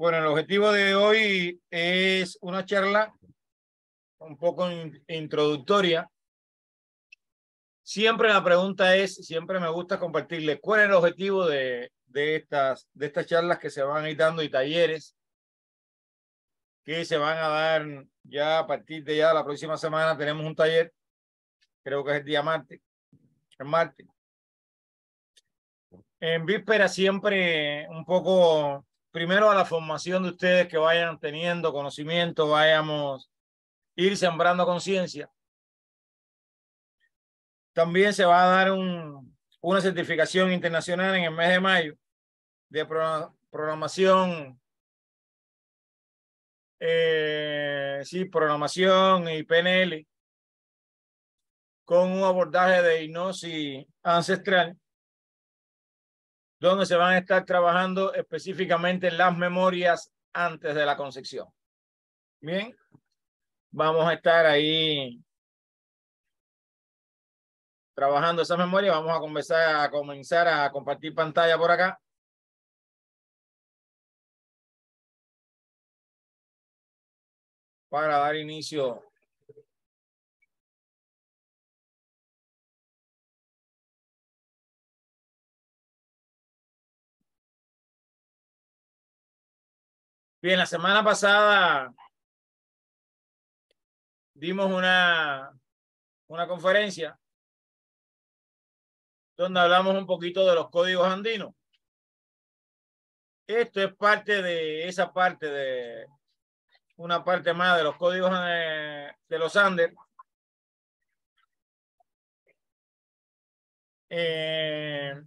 Bueno, el objetivo de hoy es una charla un poco introductoria. Siempre la pregunta es, siempre me gusta compartirles cuál es el objetivo de, de, estas, de estas charlas que se van a ir dando y talleres que se van a dar ya a partir de ya la próxima semana. Tenemos un taller, creo que es el día martes, el martes. En víspera siempre un poco primero a la formación de ustedes que vayan teniendo conocimiento, vayamos ir sembrando conciencia. También se va a dar una certificación internacional en el mes de mayo de programación, eh, sí, programación y PNL con un abordaje de hipnosis ancestral donde se van a estar trabajando específicamente las memorias antes de la concepción. Bien, vamos a estar ahí trabajando esa memoria. Vamos a comenzar a, comenzar a compartir pantalla por acá. para dar inicio Bien, la semana pasada dimos una, una conferencia donde hablamos un poquito de los códigos andinos. Esto es parte de esa parte de una parte más de los códigos eh, de, los Andes. Eh,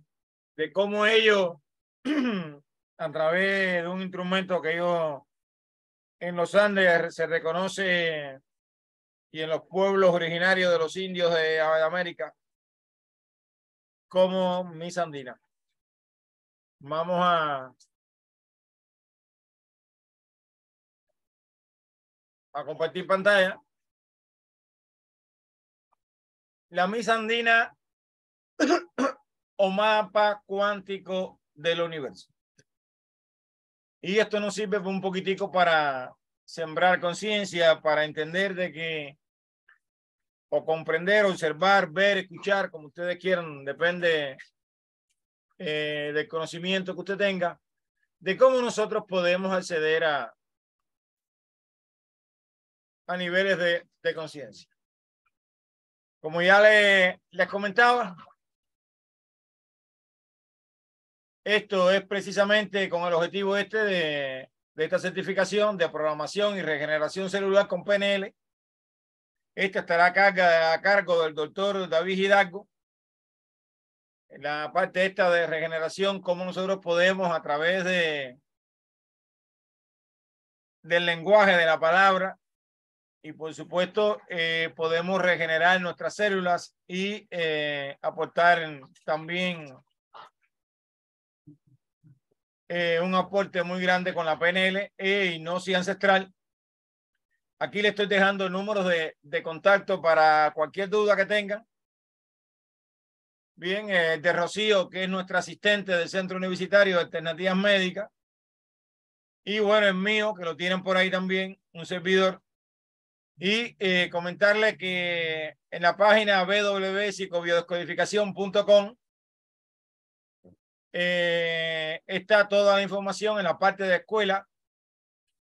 de cómo ellos a través de un instrumento que yo en los Andes se reconoce y en los pueblos originarios de los indios de América como mis andina. Vamos a, a compartir pantalla. La misa andina o mapa cuántico del universo. Y esto nos sirve un poquitico para sembrar conciencia, para entender de que, o comprender, observar, ver, escuchar, como ustedes quieran, depende eh, del conocimiento que usted tenga, de cómo nosotros podemos acceder a, a niveles de, de conciencia. Como ya les comentaba, Esto es precisamente con el objetivo este de, esta certificación de programación y regeneración celular con PNL. Esta estará a, cargo del doctor David Hidalgo. La parte esta de regeneración, cómo nosotros podemos a través de del lenguaje de la palabra y por supuesto eh, podemos regenerar nuestras células y eh, aportar también eh, un aporte muy grande con la PNL eh, y no si ancestral. Aquí le estoy dejando números de, de contacto para cualquier duda que tengan. Bien, eh, de Rocío, que es nuestra asistente del Centro Universitario de Alternativas Médicas. Y bueno, el mío, que lo tienen por ahí también, un servidor. Y comentarle que en la página www.psicobiodescodificación.com eh, está toda la información en la parte de escuela.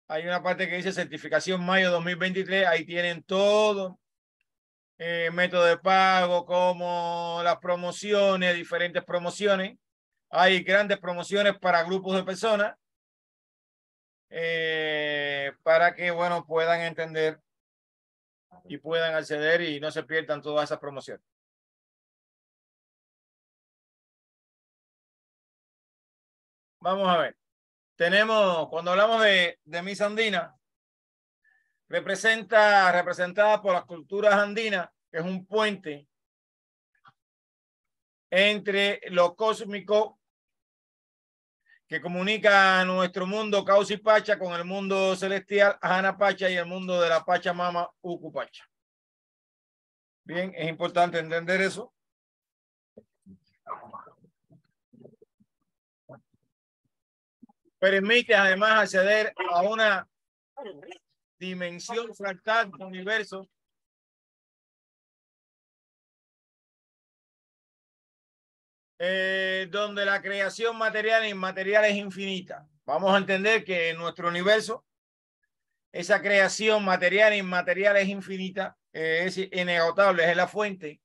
Hay una parte que dice certificación mayo 2023. Ahí tienen todo. Eh, método de pago, como las promociones, diferentes promociones. Hay grandes promociones para grupos de personas. Eh, para que, bueno, puedan entender y puedan acceder y no se pierdan todas esas promociones. Vamos a ver. Tenemos, cuando hablamos de, de misa andina, representa, representada por las culturas andinas, que es un puente entre lo cósmico que comunica nuestro mundo Causa y Pacha con el mundo celestial Ajana Pacha y el mundo de la Pacha Mama Bien, es importante entender eso. permite además acceder a una dimensión fractal del universo eh, donde la creación material e inmaterial es infinita. Vamos a entender que en nuestro universo esa creación material e inmaterial es infinita, eh, es inagotable, es la fuente,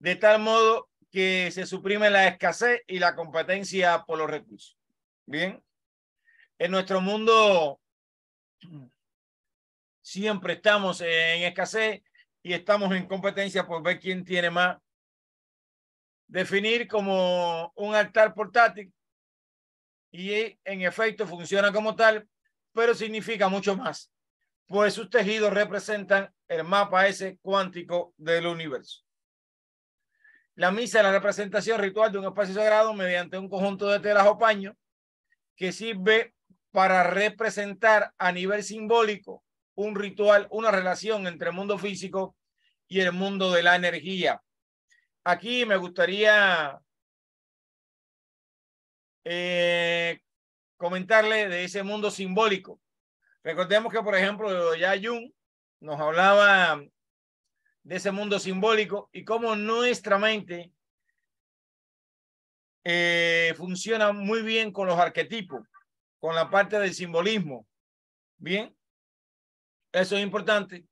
de tal modo que se suprime la escasez y la competencia por los recursos. Bien en nuestro mundo siempre estamos en escasez y estamos en competencia por ver quién tiene más. Definir como un altar portátil y en efecto funciona como tal, pero significa mucho más, pues sus tejidos representan el mapa ese cuántico del universo. La misa es la representación ritual de un espacio sagrado mediante un conjunto de telas o paños que sirve para representar a nivel simbólico un ritual, una relación entre el mundo físico y el mundo de la energía. Aquí me gustaría eh, comentarle de ese mundo simbólico. Recordemos que, por ejemplo, ya Jung nos hablaba de ese mundo simbólico y cómo nuestra mente eh, funciona muy bien con los arquetipos con la parte del simbolismo. Bien, eso es importante.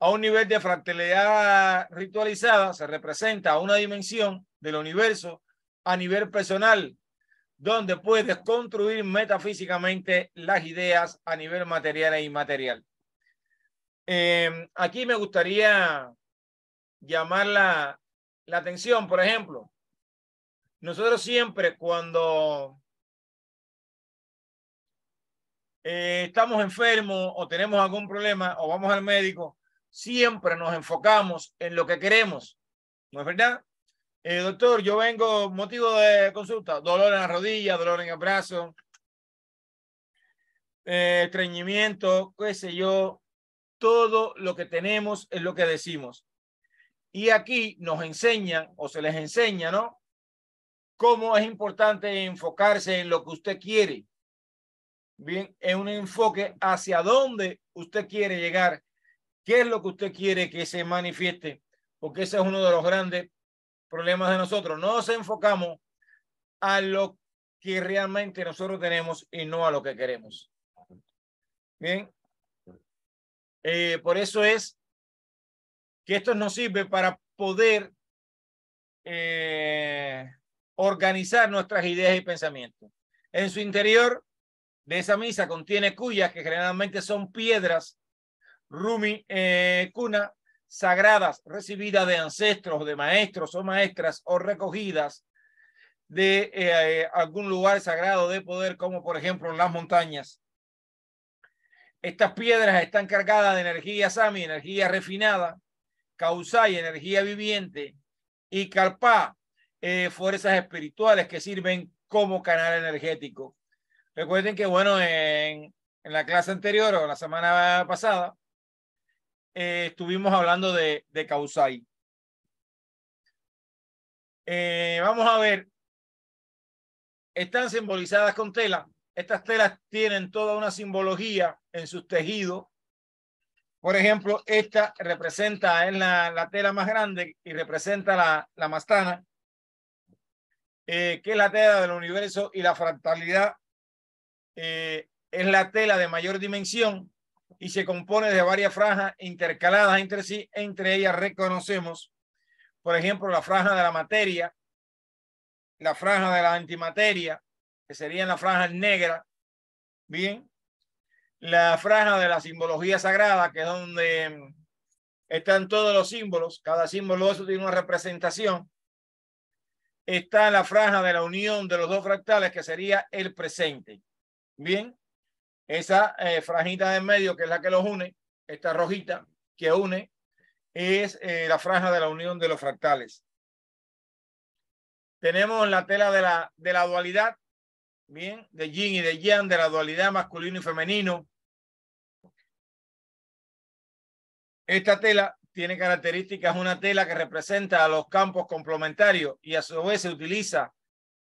A un nivel de fractalidad ritualizada se representa una dimensión del universo a nivel personal, donde puedes construir metafísicamente las ideas a nivel material e inmaterial. Em, aquí me gustaría llamar la atención, por ejemplo, nosotros siempre cuando eh, estamos enfermos o tenemos algún problema o vamos al médico, siempre nos enfocamos en lo que queremos. ¿No es verdad? Eh, doctor, yo vengo, motivo de consulta, dolor en la rodilla, dolor en el brazo, eh, estreñimiento, qué sé yo, todo lo que tenemos es lo que decimos. Y aquí nos enseñan o se les enseña, ¿no? Cómo es importante enfocarse en lo que usted quiere bien, es un enfoque hacia dónde usted quiere llegar, qué es lo que usted quiere que se manifieste, porque ese es uno de los grandes problemas de nosotros. No nos enfocamos a lo que realmente nosotros tenemos y no a lo que queremos. Bien, eh, por eso es que esto nos sirve para poder eh, organizar nuestras ideas y pensamientos. En su interior de esa misa contiene cuyas, que generalmente son piedras, rumi, eh, cuna, sagradas, recibidas de ancestros, de maestros o maestras, o recogidas de eh, eh, algún lugar sagrado de poder, como por ejemplo las montañas. Estas piedras están cargadas de energía sami, energía refinada, causai, energía viviente, y carpa fuerzas espirituales que sirven como canal energético. Recuerden que, bueno, en, en la clase anterior o la semana pasada, eh, estuvimos hablando de, de causai eh, vamos a ver. Están simbolizadas con tela. Estas telas tienen toda una simbología en sus tejidos. Por ejemplo, esta representa, es la, tela más grande y representa la, la mastana, eh, que es la tela del universo y la fractalidad eh, es la tela de mayor dimensión y se compone de varias franjas intercaladas entre sí. Entre ellas reconocemos, por ejemplo, la franja de la materia, la franja de la antimateria, que sería la franja negra, bien, la franja de la simbología sagrada, que es donde están todos los símbolos, cada símbolo eso tiene una representación. Está la franja de la unión de los dos fractales, que sería el presente. Bien, esa eh, franjita de medio, que es la que los une, esta rojita que une, es eh, la franja de la unión de los fractales. Tenemos la tela de la, de la dualidad, bien, de yin y de yang, de la dualidad masculino y femenino. Esta tela tiene características, una tela que representa a los campos complementarios y a su vez se utiliza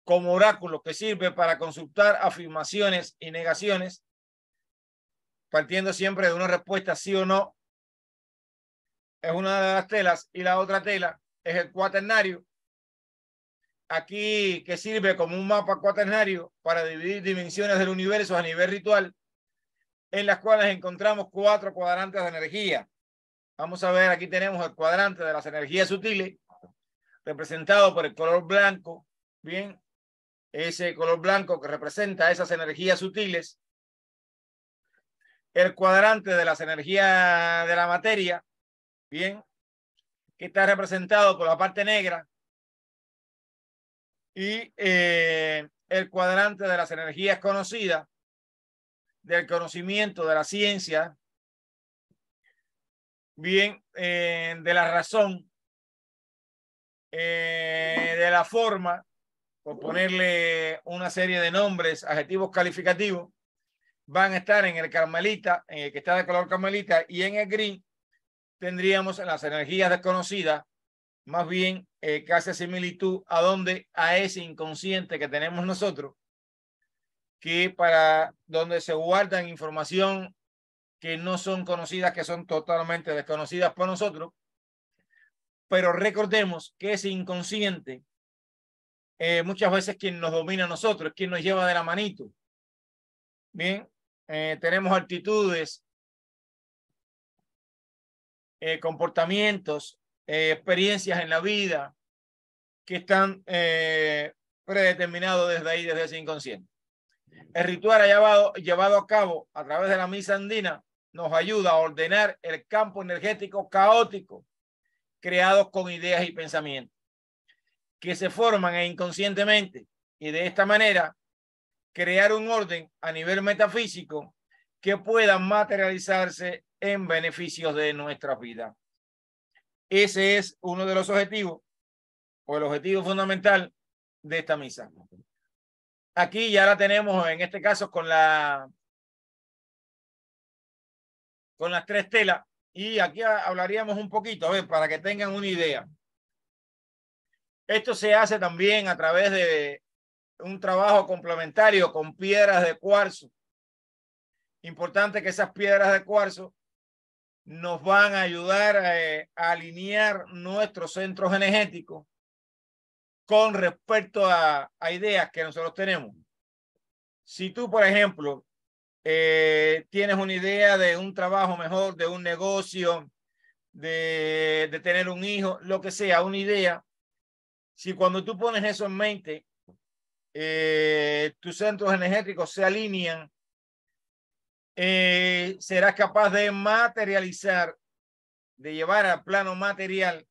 como oráculo que sirve para consultar afirmaciones y negaciones, partiendo siempre de una respuesta sí o no, es una de las telas y la otra tela es el cuaternario. Aquí que sirve como un mapa cuaternario para dividir dimensiones del universo a nivel ritual, en las cuales encontramos cuatro cuadrantes de energía. Vamos a ver, aquí tenemos el cuadrante de las energías sutiles, representado por el color blanco, bien, ese color blanco que representa esas energías sutiles, el cuadrante de las energías de la materia, bien, que está representado por la parte negra, y eh, el cuadrante de las energías conocidas, del conocimiento, de la ciencia, bien, eh, de la razón, eh, de la forma, por ponerle una serie de nombres, adjetivos calificativos, van a estar en el carmelita, en el que está de color carmelita, y en el gris tendríamos las energías desconocidas, más bien eh, casi similitud a donde a ese inconsciente que tenemos nosotros, que para donde se guardan información que no son conocidas, que son totalmente desconocidas por nosotros, pero recordemos que ese inconsciente eh, muchas veces quien nos domina a nosotros, quien nos lleva de la manito. Bien, eh, tenemos actitudes, eh, comportamientos, experiencias en la vida que están predeterminados desde ahí, desde ese inconsciente. El ritual llevado, llevado a cabo a través de la misa andina nos ayuda a ordenar el campo energético caótico creado con ideas y pensamientos que se forman inconscientemente y de esta manera crear un orden a nivel metafísico que pueda materializarse en beneficios de nuestra vida. Ese es uno de los objetivos o el objetivo fundamental de esta misa. Aquí ya la tenemos, en este caso, con la con las tres telas y aquí hablaríamos un poquito, a ver, para que tengan una idea. Esto se hace también a través de un trabajo complementario con piedras de cuarzo. Importante que esas piedras de cuarzo nos van a ayudar eh, a, alinear nuestros centros energéticos con respecto a, ideas que nosotros tenemos. Si tú, por ejemplo, eh, tienes una idea de un trabajo mejor, de un negocio, de, de tener un hijo, lo que sea, una idea, si cuando tú pones eso en mente, eh, tus centros energéticos se alinean, eh, serás capaz de materializar, de llevar al plano material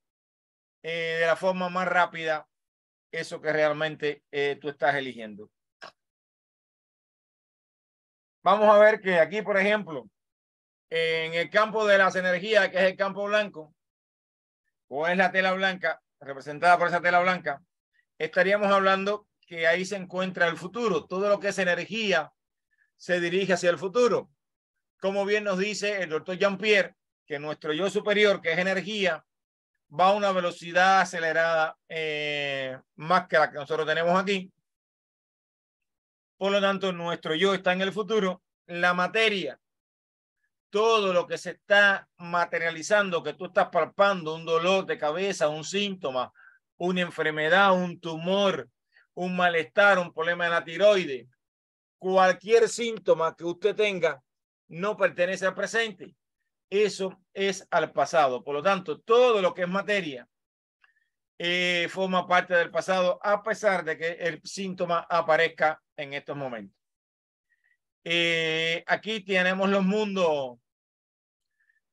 eh, de la forma más rápida eso que realmente tú estás eligiendo. Vamos a ver que aquí, por ejemplo, en el campo de las energías, que es el campo blanco, o es la tela blanca, representada por esa tela blanca, estaríamos hablando que ahí se encuentra el futuro. Todo lo que es energía se dirige hacia el futuro. Como bien nos dice el doctor Jean-Pierre, que nuestro yo superior, que es energía, va a una velocidad acelerada eh, más que la que nosotros tenemos aquí. Por lo tanto, nuestro yo está en el futuro. La materia todo lo que se está materializando, que tú estás palpando, un dolor de cabeza, un síntoma, una enfermedad, un tumor, un malestar, un problema de la tiroides, cualquier síntoma que usted tenga no pertenece al presente. Eso es al pasado. Por lo tanto, todo lo que es materia eh, forma parte del pasado, a pesar de que el síntoma aparezca en estos momentos. Eh, aquí tenemos los mundos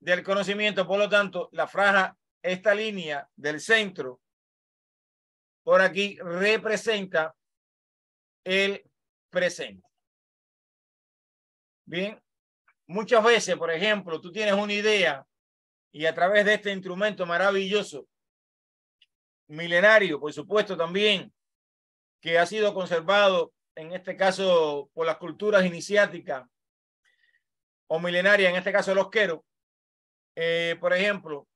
del conocimiento. Por lo tanto, la franja, esta línea del centro, por aquí representa el presente. Bien, muchas veces, por ejemplo, tú tienes una idea y a través de este instrumento maravilloso, milenario, por supuesto también, que ha sido conservado, en este caso, por las culturas iniciáticas o milenarias, en este caso los queros. Eh, por ejemplo,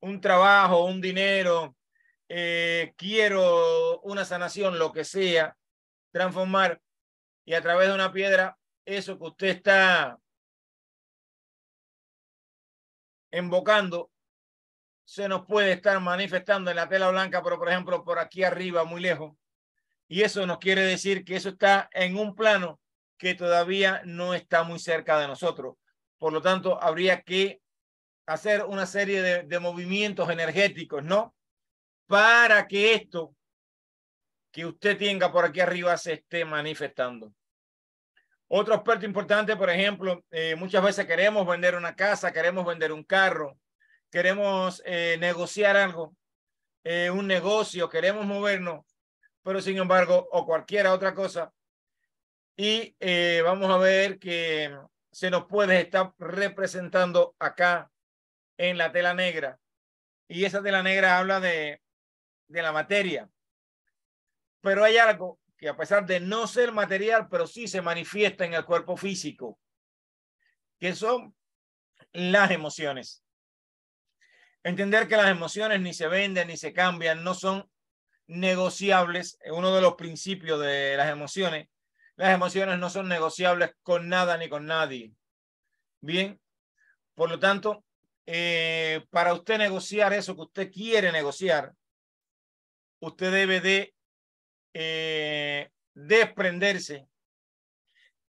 un trabajo, un dinero, eh, quiero una sanación, lo que sea, transformar y a través de una piedra eso que usted está invocando se nos puede estar manifestando en la tela blanca, pero por ejemplo por aquí arriba, muy lejos. Y eso nos quiere decir que eso está en un plano que todavía no está muy cerca de nosotros. Por lo tanto, habría que hacer una serie de, de movimientos energéticos, ¿no? Para que esto que usted tenga por aquí arriba se esté manifestando. Otro aspecto importante, por ejemplo, eh, muchas veces queremos vender una casa, queremos vender un carro, queremos eh, negociar algo, eh, un negocio, queremos movernos, pero sin embargo, o cualquiera otra cosa. Y vamos a ver que se nos puede estar representando acá en la tela negra. Y esa tela negra habla de, de la materia. Pero hay algo que a pesar de no ser material, pero sí se manifiesta en el cuerpo físico, que son las emociones. Entender que las emociones ni se venden ni se cambian, no son negociables. Uno de los principios de las emociones las emociones no son negociables con nada ni con nadie. Bien, por lo tanto, eh, para usted negociar eso que usted quiere negociar, usted debe de eh, desprenderse,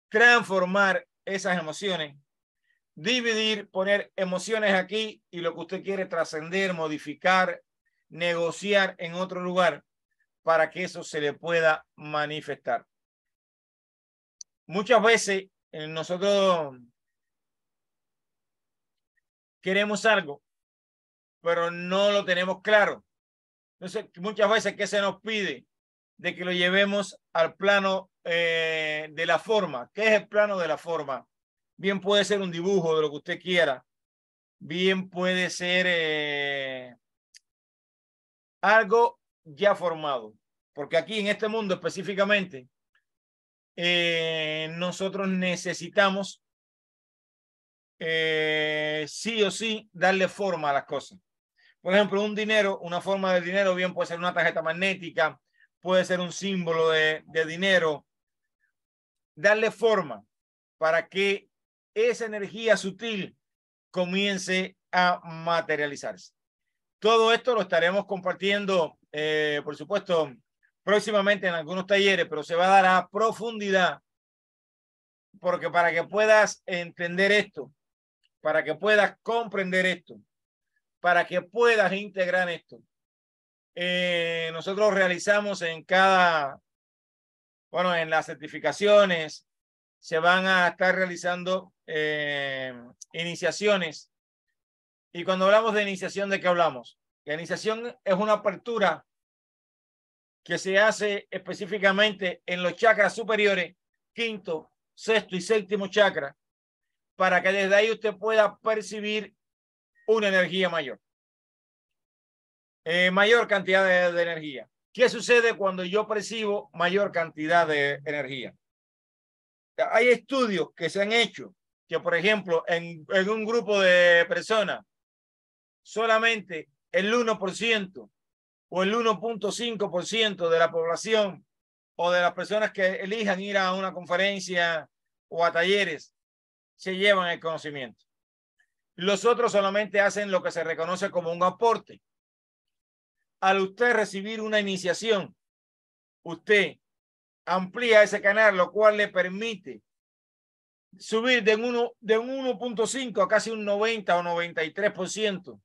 transformar esas emociones, dividir, poner emociones aquí y lo que usted quiere trascender, modificar, negociar en otro lugar para que eso se le pueda manifestar muchas veces eh, nosotros queremos algo, pero no lo tenemos claro. Entonces, muchas veces, ¿qué se nos pide? De que lo llevemos al plano eh, de la forma. ¿Qué es el plano de la forma? Bien puede ser un dibujo de lo que usted quiera. Bien puede ser eh, algo ya formado. Porque aquí en este mundo específicamente, eh, nosotros necesitamos eh, sí o sí darle forma a las cosas. Por ejemplo, un dinero, una forma de dinero, bien puede ser una tarjeta magnética, puede ser un símbolo de, dinero. Darle forma para que esa energía sutil comience a materializarse. Todo esto lo estaremos compartiendo, eh, por supuesto, próximamente en algunos talleres, pero se va a dar a profundidad, porque para que puedas entender esto, para que puedas comprender esto, para que puedas integrar esto. Eh, nosotros realizamos en cada, bueno, en las certificaciones, se van a estar realizando eh, iniciaciones. Y cuando hablamos de iniciación, ¿de qué hablamos? La iniciación es una apertura que se hace específicamente en los chakras superiores, quinto, sexto y séptimo chakra, para que desde ahí usted pueda percibir una energía mayor. Eh, mayor cantidad de, energía. ¿Qué sucede cuando yo percibo mayor cantidad de energía? Hay estudios que se han hecho que, por ejemplo, en, en un grupo de personas, solamente el 1% o el 1.5% de la población o de las personas que elijan ir a una conferencia o a talleres se llevan el conocimiento. Los otros solamente hacen lo que se reconoce como un aporte. Al usted recibir una iniciación, usted amplía ese canal, lo cual le permite subir de un 1.5 a casi un 90 o 93%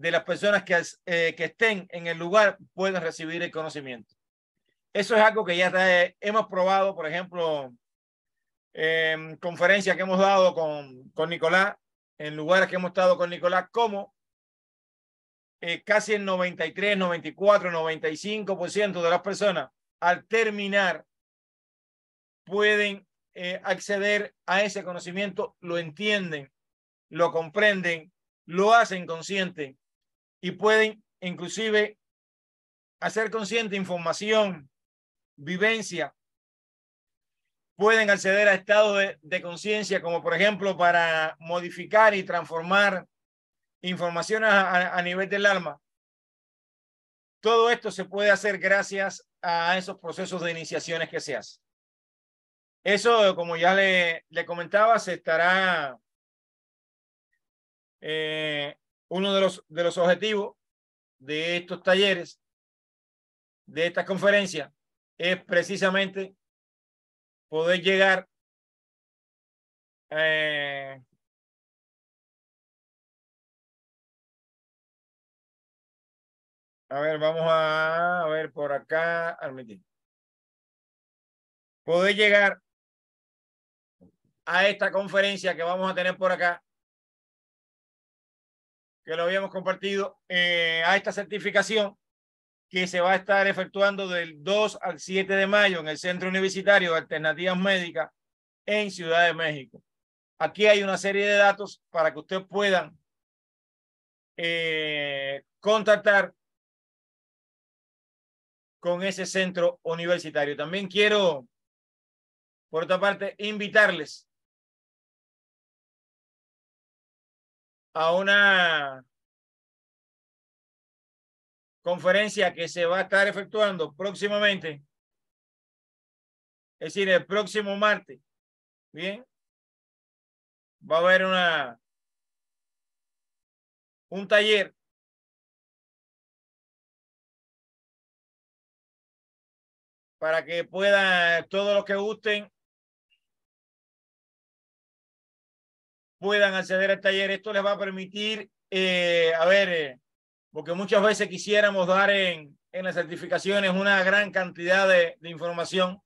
de las personas que, eh, que estén en el lugar puedan recibir el conocimiento. Eso es algo que ya hemos probado, por ejemplo, en em, conferencias que hemos dado con, con Nicolás, en lugares que hemos estado con Nicolás, como eh, casi el 93, 94, 95% de las personas al terminar pueden eh, acceder a ese conocimiento, lo entienden, lo comprenden, lo hacen consciente y pueden inclusive hacer consciente información, vivencia. Pueden acceder a estados de, conciencia, como por ejemplo para modificar y transformar información a, nivel del alma. Todo esto se puede hacer gracias a esos procesos de iniciaciones que se hacen. Eso, como ya le, le comentaba, se estará eh, uno de los, de los objetivos de estos talleres, de esta conferencia, es precisamente poder llegar eh, a ver, vamos a, a ver por acá, admitir. Poder llegar a esta conferencia que vamos a tener por acá que lo habíamos compartido, eh, a esta certificación que se va a estar efectuando del 2 al 7 de mayo en el Centro Universitario de Alternativas Médicas en Ciudad de México. Aquí hay una serie de datos para que ustedes puedan eh, contactar con ese centro universitario. También quiero, por otra parte, invitarles a una conferencia que se va a estar efectuando próximamente, es decir, el próximo martes, ¿bien? Va a haber una, un taller para que puedan todos los que gusten puedan acceder al taller. Esto les va a permitir, eh, a ver, porque eh, muchas veces quisiéramos dar en, en las certificaciones una gran cantidad de, información.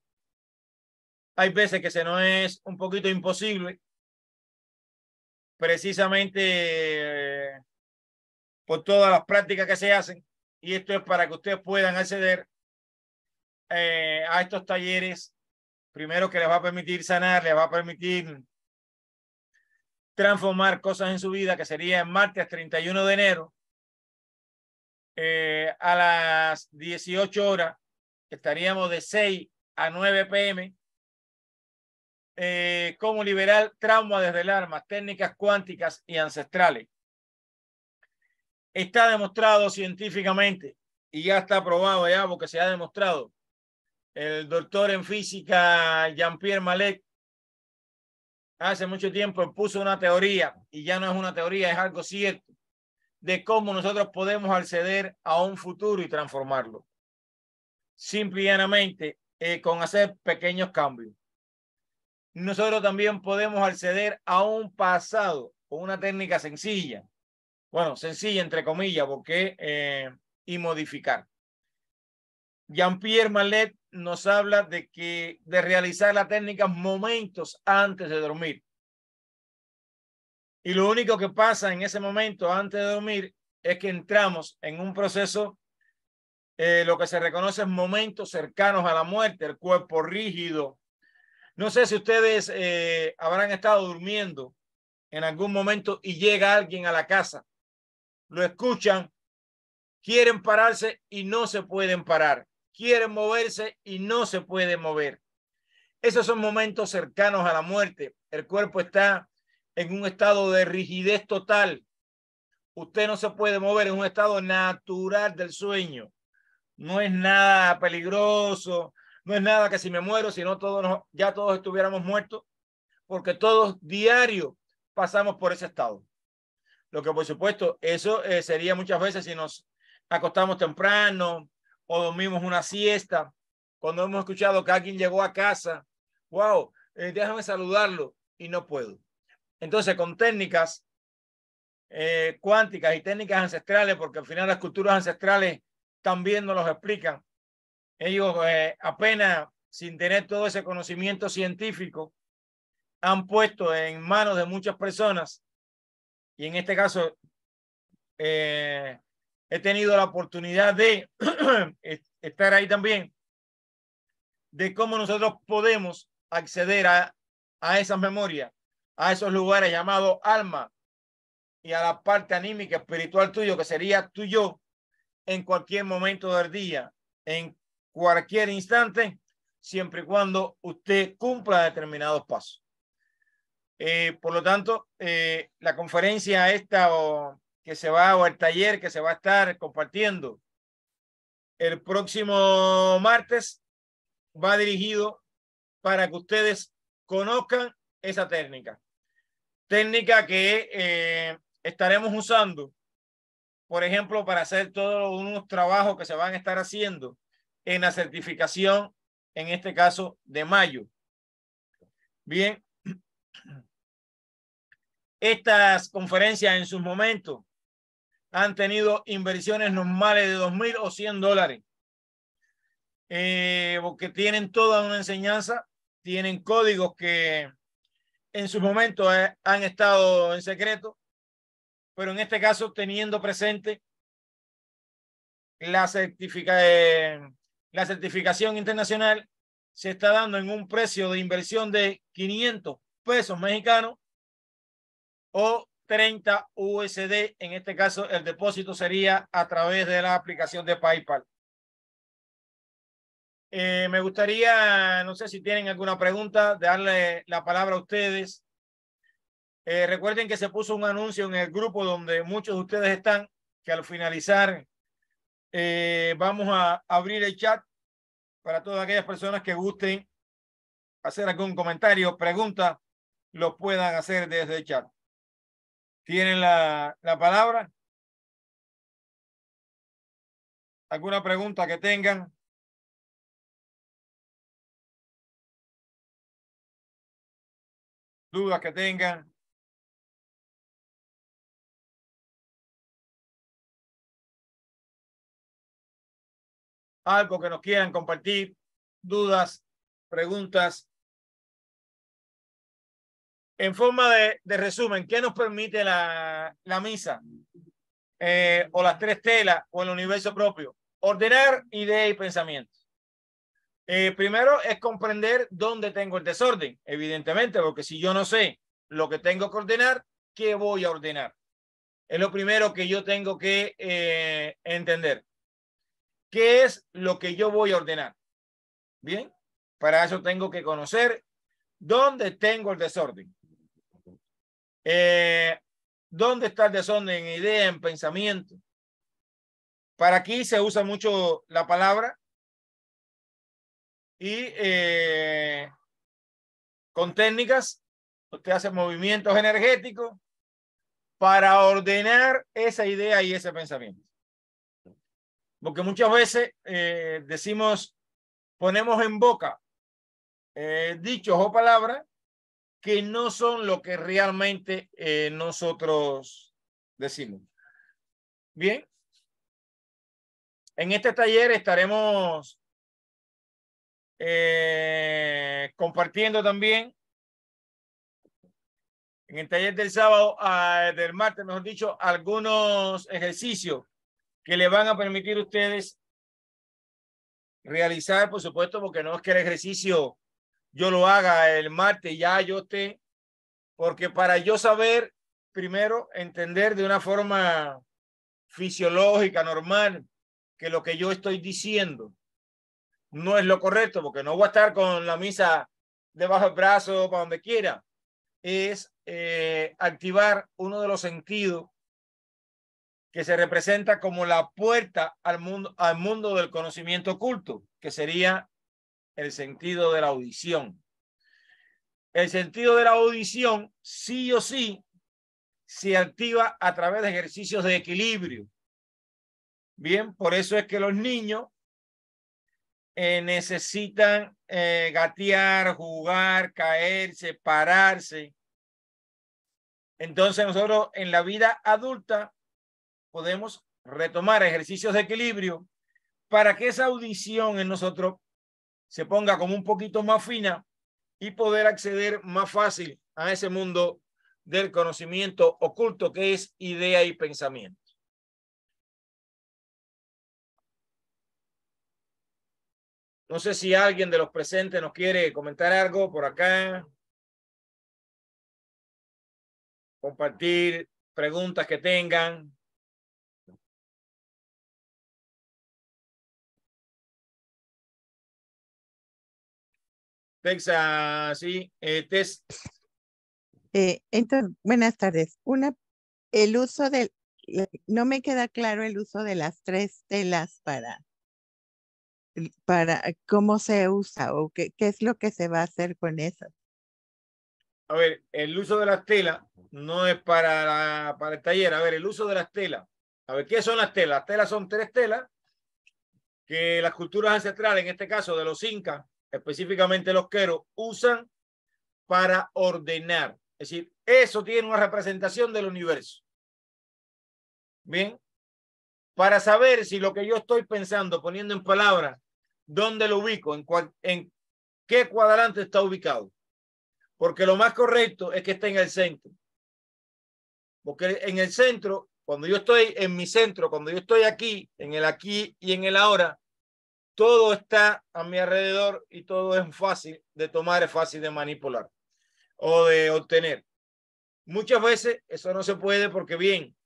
Hay veces que se nos es un poquito imposible, precisamente eh, por todas las prácticas que se hacen. Y esto es para que ustedes puedan acceder a estos talleres. Primero que les va a permitir sanar, les va a permitir transformar cosas en su vida, que sería el martes 31 de enero eh, a las 18 horas, estaríamos de 6 a 9 pm. Eh, cómo liberar trauma desde el arma, técnicas cuánticas y ancestrales. Está demostrado científicamente y ya está probado ya porque se ha demostrado. El doctor en física Jean-Pierre Malek hace mucho tiempo puso una teoría, y ya no es una teoría, es algo cierto, de cómo nosotros podemos acceder a un futuro y transformarlo. Simplemente eh, con hacer pequeños cambios. Nosotros también podemos acceder a un pasado con una técnica sencilla, bueno, sencilla entre comillas, porque eh, y modificar. Jean-Pierre Mallet nos habla de que de realizar la técnica momentos antes de dormir. Y lo único que pasa en ese momento antes de dormir es que entramos en un proceso, eh, lo que se reconoce en momentos cercanos a la muerte, el cuerpo rígido. No sé si ustedes eh, habrán estado durmiendo en algún momento y llega alguien a la casa, lo escuchan, quieren pararse y no se pueden parar quiere moverse y no se puede mover. Esos son momentos cercanos a la muerte. El cuerpo está en un estado de rigidez total. Usted no se puede mover, en un estado natural del sueño. No es nada peligroso, no es nada que si me muero, si no todos ya todos estuviéramos muertos, porque todos diario pasamos por ese estado. Lo que por supuesto, eso eh, sería muchas veces si nos acostamos temprano, o dormimos una siesta, cuando hemos escuchado que alguien llegó a casa, wow, eh, déjame saludarlo y no puedo. Entonces, con técnicas eh, cuánticas y técnicas ancestrales, porque al final las culturas ancestrales también nos los explican, ellos eh, apenas sin tener todo ese conocimiento científico, han puesto en manos de muchas personas, y en este caso, eh, he tenido la oportunidad de estar ahí también, de cómo nosotros podemos acceder a, a esas memorias, a esos lugares llamados alma y a la parte anímica espiritual tuyo, que sería tuyo en cualquier momento del día, en cualquier instante, siempre y cuando usted cumpla determinados pasos. Eh, por lo tanto, eh, la conferencia esta que se va o el taller que se va a estar compartiendo el próximo martes va dirigido para que ustedes conozcan esa técnica. Técnica que eh, estaremos usando, por ejemplo, para hacer todos unos trabajos que se van a estar haciendo en la certificación, en este caso, de mayo. Bien. Estas conferencias en sus momentos han tenido inversiones normales de 2.000 o 100 dólares. Eh, porque tienen toda una enseñanza, tienen códigos que en su momento eh, han estado en secreto, pero en este caso teniendo presente la, certifica, eh, la certificación internacional se está dando en un precio de inversión de 500 pesos mexicanos o 30 USD. En este caso, el depósito sería a través de la aplicación de PayPal. Eh, me gustaría, no sé si tienen alguna pregunta, darle la palabra a ustedes. Eh, recuerden que se puso un anuncio en el grupo donde muchos de ustedes están, que al finalizar eh, vamos a abrir el chat para todas aquellas personas que gusten hacer algún comentario, pregunta, lo puedan hacer desde el chat tienen la, la palabra. ¿Alguna pregunta que tengan? ¿Dudas que tengan? algo que nos quieran compartir, dudas, preguntas, en forma de, resumen, ¿qué nos permite la, la misa eh, o las tres telas o el universo propio? Ordenar ideas y pensamientos. Eh, primero es comprender dónde tengo el desorden, evidentemente, porque si yo no sé lo que tengo que ordenar, ¿qué voy a ordenar? Es lo primero que yo tengo que eh, entender. ¿Qué es lo que yo voy a ordenar? Bien, para eso tengo que conocer dónde tengo el desorden. Eh, ¿Dónde está el desorden en idea, en pensamiento? Para aquí se usa mucho la palabra y eh, con técnicas, usted hace movimientos energéticos para ordenar esa idea y ese pensamiento. Porque muchas veces eh, decimos, ponemos en boca dichos o palabras que no son lo que realmente eh, nosotros decimos. Bien. En este taller estaremos eh, compartiendo también en el taller del sábado, ah, del martes, mejor dicho, algunos ejercicios que le van a permitir a ustedes realizar, por supuesto, porque no es que el ejercicio yo lo haga el martes, ya yo te porque para yo saber, primero, entender de una forma fisiológica, normal, que lo que yo estoy diciendo no es lo correcto, porque no voy a estar con la misa debajo del brazo, para donde quiera, es eh, activar uno de los sentidos que se representa como la puerta al mundo, al mundo del conocimiento oculto, que sería el sentido de la audición. El sentido de la audición, sí o sí, se activa a través de ejercicios de equilibrio. Bien, por eso es que los niños eh, necesitan eh, gatear, jugar, caerse, pararse. Entonces nosotros en la vida adulta podemos retomar ejercicios de equilibrio para que esa audición en nosotros se ponga como un poquito más fina y poder acceder más fácil a ese mundo del conocimiento oculto que es idea y pensamiento. No sé si alguien de los presentes nos quiere comentar algo por acá. Compartir preguntas que tengan. Texas, sí, eh, eh, entonces, buenas tardes. Una, el uso del, no me queda claro el uso de las tres telas para, para cómo se usa o qué, qué es lo que se va a hacer con eso. A ver, el uso de las telas no es para, para el taller. A ver, el uso de las telas. A ver, ¿qué son las telas? Las telas son tres telas que las culturas ancestrales, en este caso de los incas, específicamente los quiero usan para ordenar. Es decir, eso tiene una representación del universo. Bien, para saber si lo que yo estoy pensando, poniendo en palabras, dónde lo ubico, en, en qué cuadrante está ubicado. Porque lo más correcto es que esté en el centro. Porque en el centro, cuando yo estoy en mi centro, cuando yo estoy aquí, en el aquí y en el ahora, todo está a mi alrededor y todo es fácil de tomar, es fácil de manipular o de obtener. Muchas veces eso no se puede porque bien,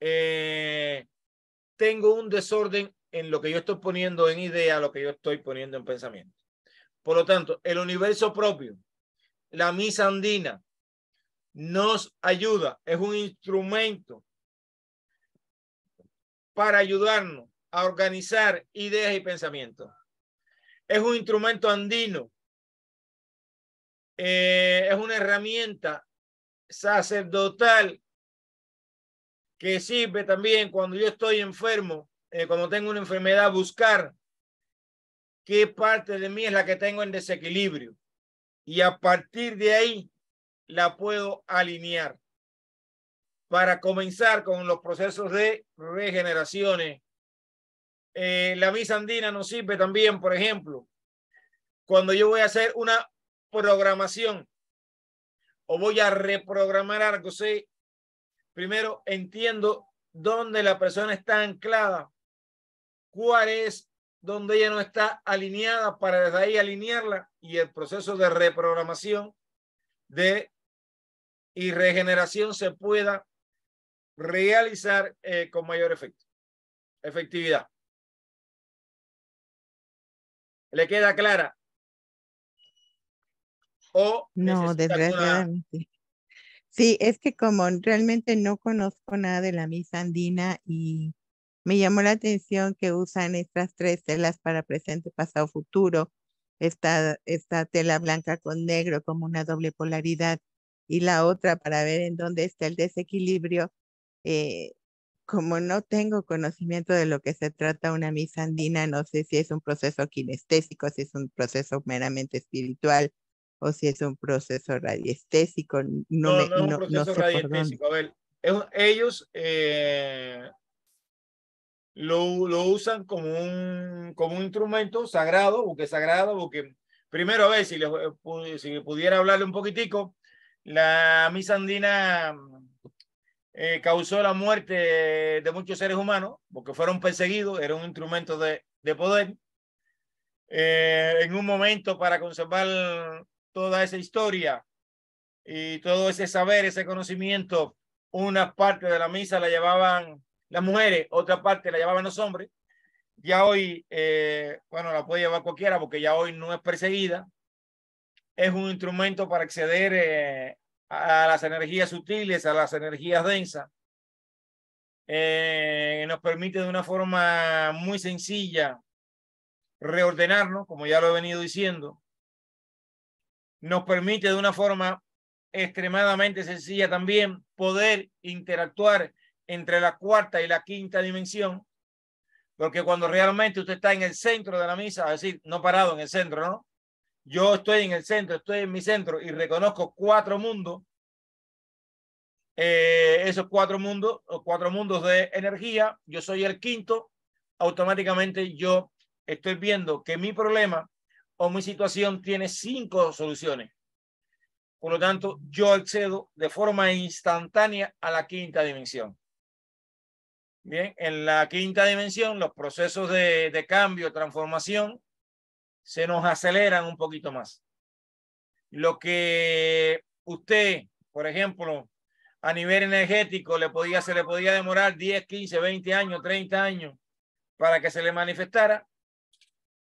eh, tengo un desorden en lo que yo estoy poniendo en idea, lo que yo estoy poniendo en pensamiento. Por lo tanto, el universo propio, la misa andina, nos ayuda, es un instrumento para ayudarnos a organizar ideas y pensamientos. Es un instrumento andino. Eh, es una herramienta sacerdotal que sirve también cuando yo estoy enfermo, eh, cuando tengo una enfermedad, buscar qué parte de mí es la que tengo en desequilibrio. Y a partir de ahí la puedo alinear para comenzar con los procesos de regeneraciones eh, la misa andina nos sirve también, por ejemplo, cuando yo voy a hacer una programación o voy a reprogramar algo, primero entiendo dónde la persona está anclada, cuál es donde ella no está alineada para desde ahí alinearla y el proceso de reprogramación de y regeneración se pueda realizar eh, con mayor efecto, efectividad. ¿Le queda clara? no, desgraciadamente. Sí, es que como realmente no conozco nada de la misa andina y me llamó la atención que usan estas tres telas para presente, pasado, futuro. Esta, esta tela blanca con negro como una doble polaridad y la otra para ver en dónde está el desequilibrio. Eh, como no tengo conocimiento de lo que se trata una misa andina, no sé si es un proceso kinestésico, si es un proceso meramente espiritual o si es un proceso radiestésico. No, me, no, es un proceso sé radiestésico. A ver, ellos eh, lo, lo, usan como un, como un instrumento sagrado, porque sagrado, porque primero, a ver, si, eh, si pudiera hablarle un poquitico, la misa andina eh, causó la muerte de muchos seres humanos porque fueron perseguidos, era un instrumento de, poder. Eh, en un momento para conservar toda esa historia y todo ese saber, ese conocimiento, una parte de la misa la llevaban las mujeres, otra parte la llevaban los hombres. Ya hoy, eh, bueno, la puede llevar cualquiera porque ya hoy no es perseguida. Es un instrumento para acceder a las energías sutiles, a las energías densas. Eh, nos permite de una forma muy sencilla reordenarnos, como ya lo he venido diciendo. Nos permite de una forma extremadamente sencilla también poder interactuar entre la cuarta y la quinta dimensión, porque cuando realmente usted está en el centro de la misa, es decir, no parado en el centro, ¿no? yo estoy en el centro, estoy en mi centro y reconozco cuatro mundos, eh, esos cuatro mundos, cuatro mundos de energía, yo soy el quinto, automáticamente yo estoy viendo que mi problema o mi situación tiene cinco soluciones. Por lo tanto, yo accedo de forma instantánea a la quinta dimensión. Bien, en la quinta dimensión, los procesos de, de cambio, transformación, se nos aceleran un poquito más. Lo que usted, por ejemplo, a nivel energético le podía, se le podía demorar 10, 15, 20 años, 30 años para que se le manifestara,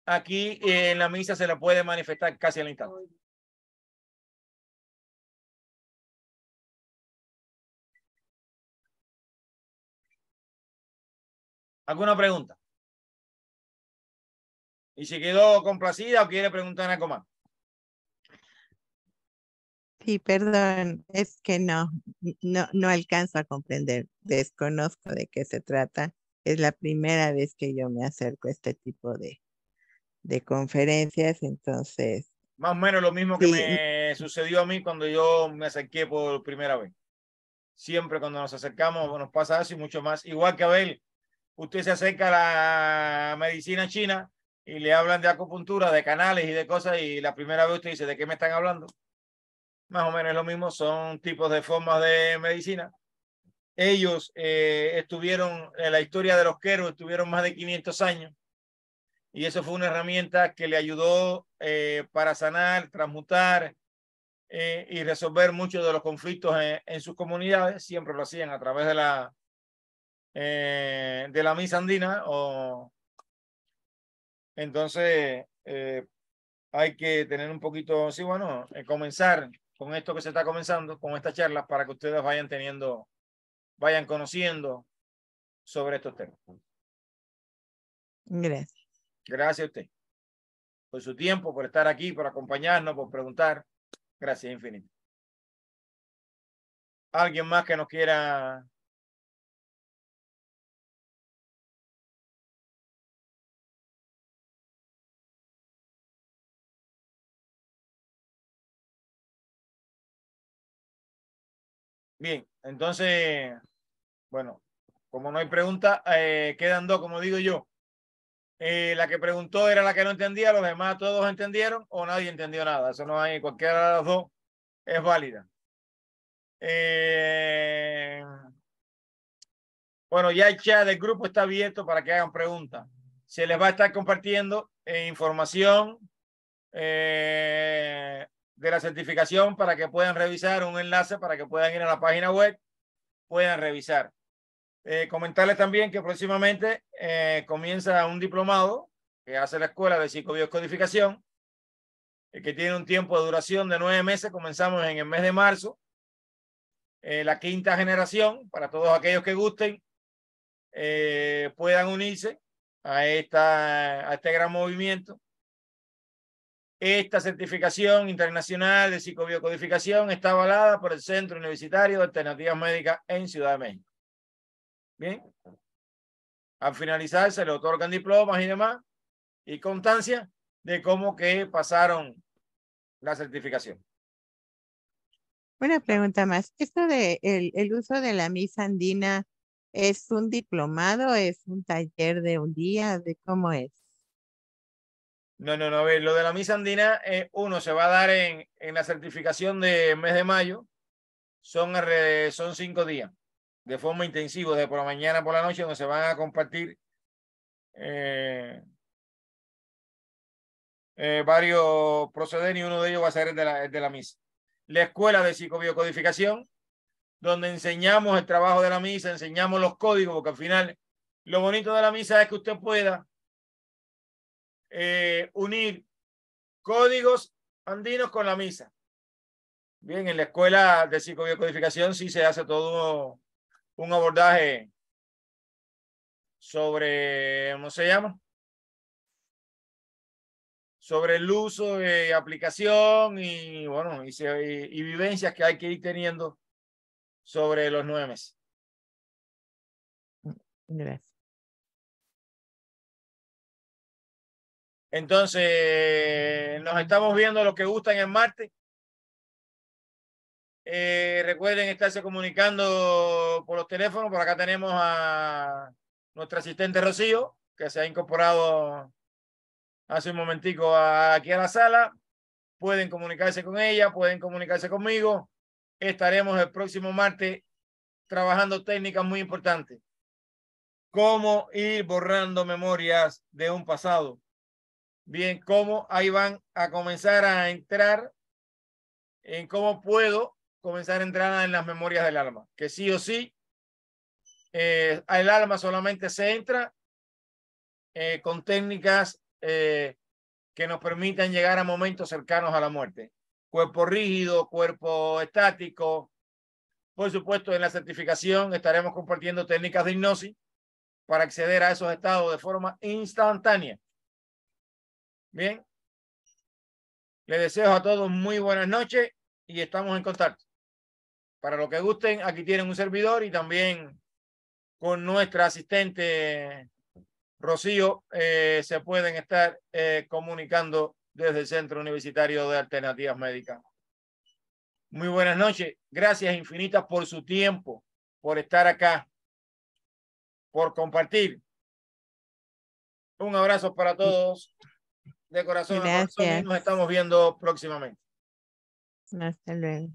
aquí eh, en la misa se le puede manifestar casi al instante. ¿Alguna pregunta? ¿Y se quedó complacida o quiere preguntar a más? Sí, perdón, es que no, no, no alcanzo a comprender, desconozco de qué se trata. Es la primera vez que yo me acerco a este tipo de, de conferencias, entonces. Más o menos lo mismo que me sucedió a mí cuando yo me acerqué por primera vez. Siempre cuando nos acercamos nos pasa así, y mucho más. Igual que Abel, usted se acerca a la medicina china y le hablan de acupuntura, de canales y de cosas, y la primera vez usted dice, ¿de qué me están hablando? Más o menos lo mismo, son tipos de formas de medicina. Ellos eh, estuvieron, en eh, la historia de los queros, estuvieron más de 500 años, y eso fue una herramienta que le ayudó eh, para sanar, transmutar y resolver muchos de los conflictos en, sus comunidades. Siempre lo hacían a través de la, de la misa andina o entonces, eh, hay que tener un poquito, sí, bueno, eh, comenzar con esto que se está comenzando, con estas charlas, para que ustedes vayan teniendo, vayan conociendo sobre estos temas. Gracias. Gracias a usted por su tiempo, por estar aquí, por acompañarnos, por preguntar. Gracias infinito. ¿Alguien más que nos quiera Bien, entonces, bueno, como no hay pregunta, eh, quedan dos, como digo yo. Eh, la que preguntó era la que no entendía, los demás todos entendieron o nadie entendió nada. Eso no hay, cualquiera de las dos es válida. Eh, bueno, ya el chat del grupo está abierto para que hagan preguntas. Se les va a estar compartiendo información de la certificación para que puedan revisar, un enlace para que puedan ir a la página web, puedan revisar. Eh, comentarles también que próximamente eh, comienza un diplomado que hace la Escuela de Psicobioscodificación, eh, que tiene un tiempo de duración de nueve meses. Comenzamos en el mes de marzo. la quinta generación, para todos aquellos que gusten, puedan unirse a, esta, a este gran movimiento esta certificación internacional de psicobiocodificación está avalada por el Centro Universitario de Alternativas Médicas en Ciudad de México. Bien. Al finalizar se le otorgan diplomas y demás y constancia de cómo que pasaron la certificación. Una pregunta más. ¿Esto de el, el uso de la misa andina es un diplomado, es un taller de un día, de cómo es? No, no, no, a ver, lo de la misa andina, eh, uno se va a dar en, en, la certificación de mes de mayo, son, son cinco días de forma intensiva, de por la mañana por la noche, donde se van a compartir eh, eh, varios proceder y uno de ellos va a ser de, la, el de la misa. La escuela de psicobiocodificación, donde enseñamos el trabajo de la misa, enseñamos los códigos, porque al final lo bonito de la misa es que usted pueda eh, unir códigos andinos con la misa. Bien, en la escuela de psicobiocodificación sí se hace todo un abordaje sobre, ¿cómo se llama? Sobre el uso de aplicación y, bueno, y, vivencias que hay que ir teniendo sobre los nueve meses. Entonces, nos estamos viendo los que gustan el martes. Eh, recuerden estarse comunicando por los teléfonos. Por acá tenemos a nuestra asistente Rocío, que se ha incorporado hace un momentico aquí a la sala. Pueden comunicarse con ella, pueden comunicarse conmigo. Estaremos el próximo martes trabajando técnicas muy importantes. Cómo ir borrando memorias de un pasado Bien, cómo ahí van a comenzar a entrar en cómo puedo comenzar a entrar en las memorias del alma. Que sí o sí, al eh, alma solamente se entra eh, con técnicas eh, que nos permitan llegar a momentos cercanos a la muerte. Cuerpo rígido, cuerpo estático. Por supuesto, en la certificación estaremos compartiendo técnicas de hipnosis para acceder a esos estados de forma instantánea. Bien. Les deseo a todos muy buenas noches y estamos en contacto. Para lo que gusten, aquí tienen un servidor y también con nuestra asistente Rocío eh, se pueden estar eh, comunicando desde el Centro Universitario de Alternativas Médicas. Muy buenas noches. Gracias infinitas por su tiempo, por estar acá, por compartir. Un abrazo para todos. De corazón, nos estamos viendo próximamente. Hasta luego.